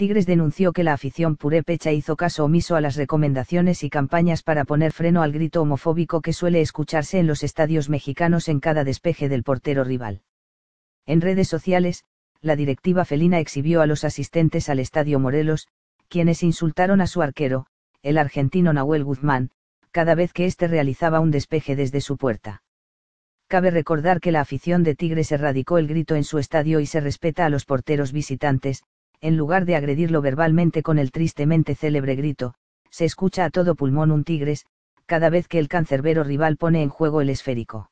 Tigres denunció que la afición purépecha hizo caso omiso a las recomendaciones y campañas para poner freno al grito homofóbico que suele escucharse en los estadios mexicanos en cada despeje del portero rival. En redes sociales, la directiva felina exhibió a los asistentes al estadio Morelos, quienes insultaron a su arquero, el argentino Nahuel Guzmán, cada vez que éste realizaba un despeje desde su puerta. Cabe recordar que la afición de Tigres erradicó el grito en su estadio y se respeta a los porteros visitantes, en lugar de agredirlo verbalmente con el tristemente célebre grito, se escucha a todo pulmón un tigres, cada vez que el cancerbero rival pone en juego el esférico.